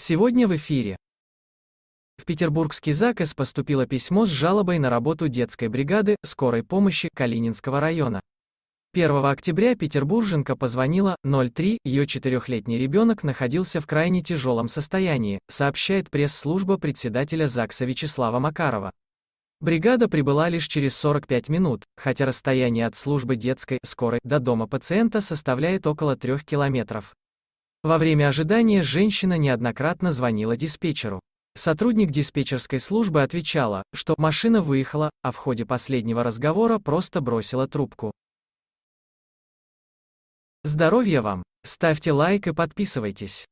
Сегодня в эфире. В петербургский ЗАГС поступило письмо с жалобой на работу детской бригады скорой помощи Калининского района. 1 октября петербурженка позвонила 03, ее четырехлетний ребенок находился в крайне тяжелом состоянии, сообщает пресс-служба председателя ЗАГСа Вячеслава Макарова. Бригада прибыла лишь через 45 минут, хотя расстояние от службы детской скорой до дома пациента составляет около 3 километров. Во время ожидания женщина неоднократно звонила диспетчеру. Сотрудник диспетчерской службы отвечала, что машина выехала, а в ходе последнего разговора просто бросила трубку. Здоровья вам! Ставьте лайк и подписывайтесь.